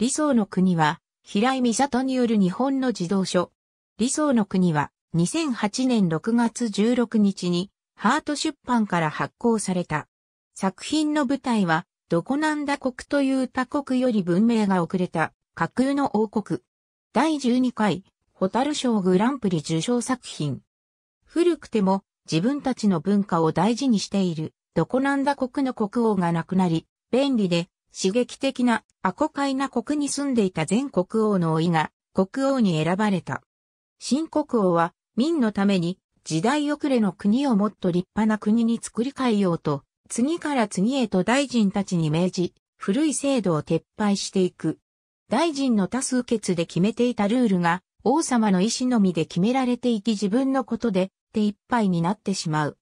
理想の国は、平井美里による日本の児童書。理想の国は、2008年6月16日に、ハート出版から発行された。作品の舞台は、どこなんだ国という他国より文明が遅れた、架空の王国。第12回、ホタル賞グランプリ受賞作品。古くても、自分たちの文化を大事にしている、どこなんだ国の国王が亡くなり、便利で、刺激的なアコカイナ国に住んでいた前国王の老いが国王に選ばれた。新国王は民のために時代遅れの国をもっと立派な国に作り変えようと、次から次へと大臣たちに命じ、古い制度を撤廃していく。大臣の多数決で決めていたルールが、王様の意志のみで決められていき自分のことで手一杯になってしまう。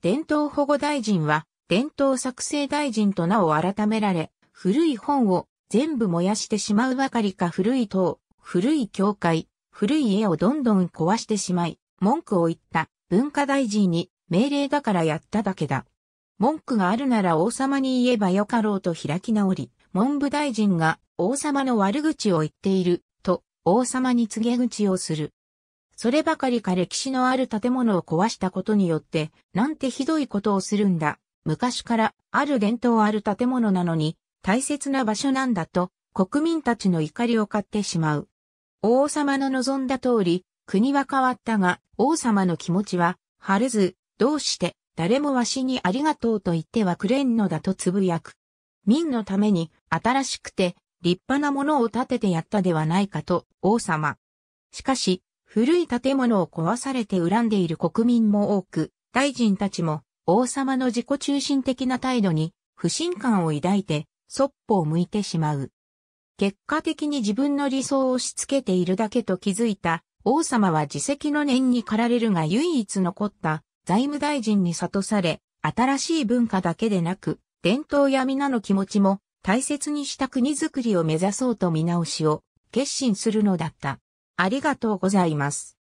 伝統保護大臣は、伝統作成大臣と名を改められ、古い本を全部燃やしてしまうばかりか古い塔、古い教会、古い家をどんどん壊してしまい、文句を言った文化大臣に命令だからやっただけだ。文句があるなら王様に言えばよかろうと開き直り、文部大臣が王様の悪口を言っていると王様に告げ口をする。そればかりか歴史のある建物を壊したことによって、なんてひどいことをするんだ。昔からある伝統ある建物なのに、大切な場所なんだと国民たちの怒りを買ってしまう。王様の望んだ通り、国は変わったが、王様の気持ちは、晴れず、どうして、誰もわしにありがとうと言ってはくれんのだとつぶやく。民のために、新しくて、立派なものを建ててやったではないかと、王様。しかし、古い建物を壊されて恨んでいる国民も多く、大臣たちも、王様の自己中心的な態度に、不信感を抱いて、そっぽを向いてしまう。結果的に自分の理想を押し付けているだけと気づいた王様は自責の念に駆られるが唯一残った財務大臣に悟され、新しい文化だけでなく、伝統や皆の気持ちも大切にした国づくりを目指そうと見直しを決心するのだった。ありがとうございます。